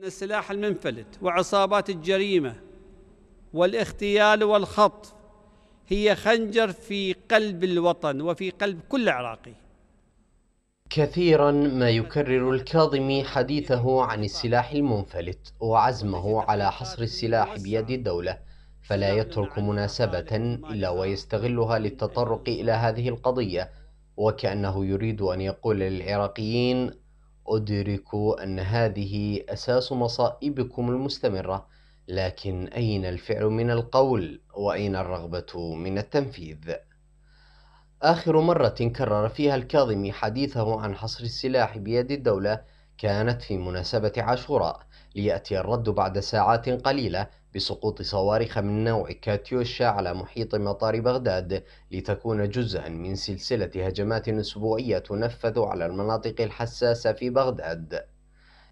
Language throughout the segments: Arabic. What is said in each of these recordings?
أن السلاح المنفلت وعصابات الجريمة والاغتيال والخطف هي خنجر في قلب الوطن وفي قلب كل عراقي كثيرا ما يكرر الكاظمي حديثه عن السلاح المنفلت وعزمه على حصر السلاح بيد الدولة فلا يترك مناسبة إلا ويستغلها للتطرق إلى هذه القضية وكأنه يريد أن يقول للعراقيين أدركوا أن هذه أساس مصائبكم المستمرة، لكن أين الفعل من القول؟ وأين الرغبة من التنفيذ؟ آخر مرة كرر فيها الكاظمي حديثه عن حصر السلاح بيد الدولة كانت في مناسبة عاشوراء ليأتي الرد بعد ساعات قليلة بسقوط صواريخ من نوع كاتيوشا على محيط مطار بغداد لتكون جزءا من سلسلة هجمات أسبوعية تنفذ على المناطق الحساسة في بغداد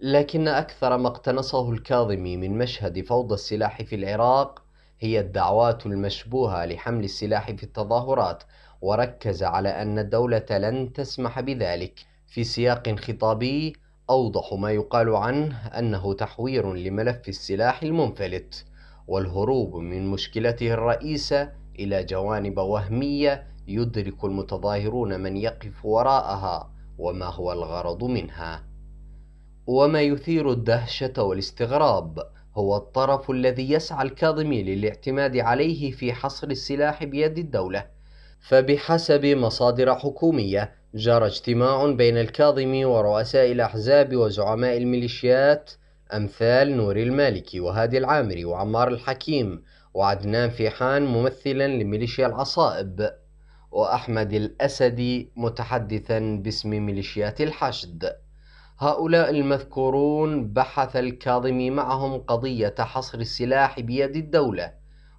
لكن أكثر ما اقتنصه الكاظمي من مشهد فوضى السلاح في العراق هي الدعوات المشبوهة لحمل السلاح في التظاهرات وركز على أن الدولة لن تسمح بذلك في سياق خطابي أوضح ما يقال عنه أنه تحوير لملف السلاح المنفلت والهروب من مشكلته الرئيسة إلى جوانب وهمية يدرك المتظاهرون من يقف وراءها وما هو الغرض منها وما يثير الدهشة والاستغراب هو الطرف الذي يسعى الكاظمي للاعتماد عليه في حصر السلاح بيد الدولة فبحسب مصادر حكومية جرى اجتماع بين الكاظمي ورؤساء الأحزاب وزعماء الميليشيات أمثال نوري المالكي وهادي العامري وعمار الحكيم وعدنان فيحان ممثلا لميليشيا العصائب وأحمد الأسدي متحدثا باسم ميليشيات الحشد هؤلاء المذكورون بحث الكاظمي معهم قضية حصر السلاح بيد الدولة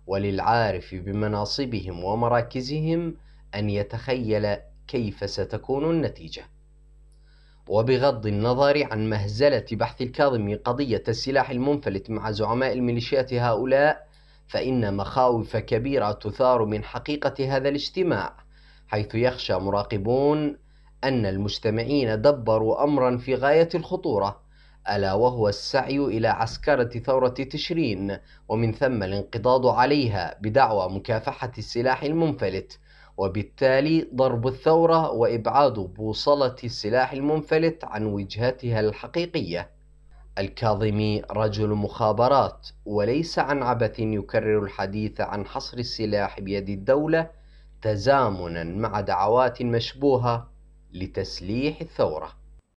وللعارف بمناصبهم ومراكزهم أن يتخيل كيف ستكون النتيجة وبغض النظر عن مهزلة بحث الكاظمي قضية السلاح المنفلت مع زعماء الميليشيات هؤلاء فإن مخاوف كبيرة تثار من حقيقة هذا الاجتماع حيث يخشى مراقبون أن المجتمعين دبروا أمرا في غاية الخطورة ألا وهو السعي إلى عسكرة ثورة تشرين ومن ثم الانقضاض عليها بدعوى مكافحة السلاح المنفلت وبالتالي ضرب الثورة وإبعاد بوصلة السلاح المنفلت عن وجهتها الحقيقية. الكاظمي رجل مخابرات وليس عن عبث يكرر الحديث عن حصر السلاح بيد الدولة تزامنا مع دعوات مشبوهة لتسليح الثوره